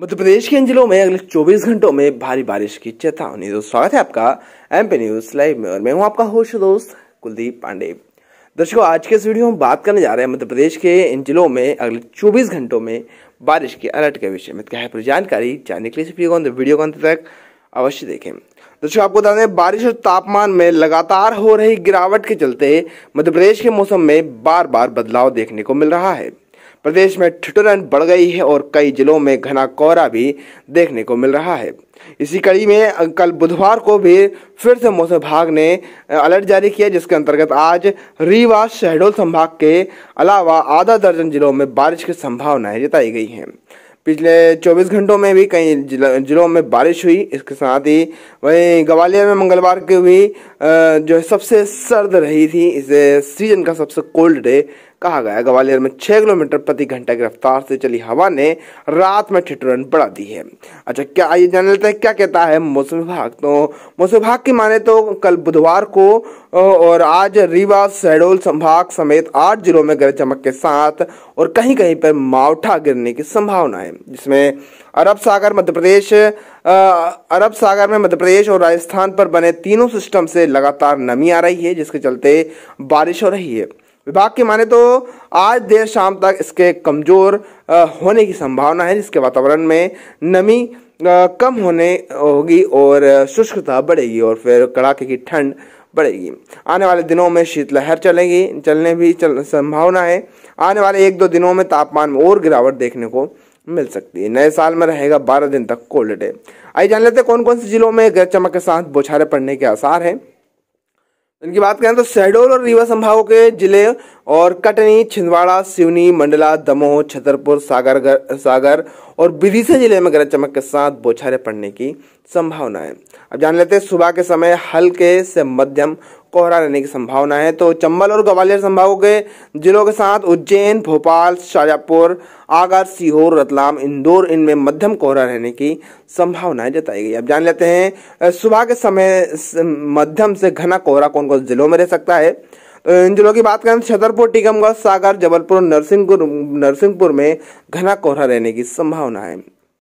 मध्य प्रदेश के इन जिलों में अगले 24 घंटों में भारी बारिश की चेतावनी दोस्तों स्वागत है आपका एम पी न्यूज लाइव में और मैं हूं आपका होश दोस्त कुलदीप पांडे दर्शकों आज के इस वीडियो में बात करने जा रहे हैं मध्य प्रदेश के इन जिलों में अगले 24 घंटों में बारिश के अलर्ट के विषय में तो क्या है पूरी जानकारी जानने के लिए वीडियो वीडियो को अंत तक अवश्य देखें दर्शकों आपको बता दें बारिश और तापमान में लगातार हो रही गिरावट के चलते मध्य प्रदेश के मौसम में बार बार बदलाव देखने को मिल रहा है प्रदेश में ठिठुरन बढ़ गई है और कई जिलों में घना कोहरा भी देखने को मिल रहा है इसी कड़ी में कल बुधवार को भी फिर से मौसम विभाग ने अलर्ट जारी किया जिसके अंतर्गत आज रीवा शहडोल संभाग के अलावा आधा दर्जन जिलों में बारिश की संभावनाएं जताई गई हैं पिछले 24 घंटों में भी कई जिलों में बारिश हुई इसके साथ ही वहीं ग्वालियर में मंगलवार को भी जो है सबसे सर्द रही थी इसे सीजन का सबसे कोल्ड डे कहा गया ग्वालियर में छह किलोमीटर प्रति घंटा की रफ्तार से चली हवा ने रात में ठिठुरन बढ़ा दी है अच्छा क्या ये जान लेते हैं क्या कहता है मौसम विभाग तो मौसम विभाग की माने तो कल बुधवार को और आज रीवा शहडोल संभाग समेत आठ जिलों में गरज चमक के साथ और कहीं कहीं पर मावठा गिरने की संभावना है जिसमें अरब सागर मध्य प्रदेश अरब सागर में मध्य प्रदेश और राजस्थान पर बने तीनों सिस्टम से लगातार नमी आ रही है जिसके चलते बारिश हो रही है विभाग के माने तो आज देर शाम तक इसके कमज़ोर होने की संभावना है जिसके वातावरण में नमी कम होने होगी और शुष्कता बढ़ेगी और फिर कड़ाके की ठंड बढ़ेगी आने वाले दिनों में शीतलहर चलेगी चलने भी चल संभावना है आने वाले एक दो दिनों में तापमान में और गिरावट देखने को मिल सकती है नए साल में रहेगा बारह दिन तक कोल्ड डे आइए जान लेते हैं कौन कौन से जिलों में गरज चमक के साथ बौछारें पड़ने के आसार हैं इनकी बात करें तो शहडोल और रीवा संभागों के जिले और कटनी छिंदवाड़ा सिवनी मंडला दमोह छतरपुर सागर सागर और विदिशा जिले में गरज चमक के साथ बौछारें पड़ने की संभावना है अब जान लेते हैं सुबह के समय हल्के से मध्यम कोहरा रहने की संभावना है तो चंबल और ग्वालियर संभागों के जिलों के साथ उज्जैन भोपाल शाजापुर आगर सीहोर रतलाम इंदौर इनमें मध्यम कोहरा रहने की संभावनाएं जताई गई अब जान लेते हैं सुबह के समय मध्यम से घना कोहरा कौन कौन जिलों में रह सकता है इन जिलों की बात करें छतरपुर टीकमगढ़ सागर जबलपुर नरसिंहपुर नरसिंहपुर में घना कोहरा रहने की संभावना है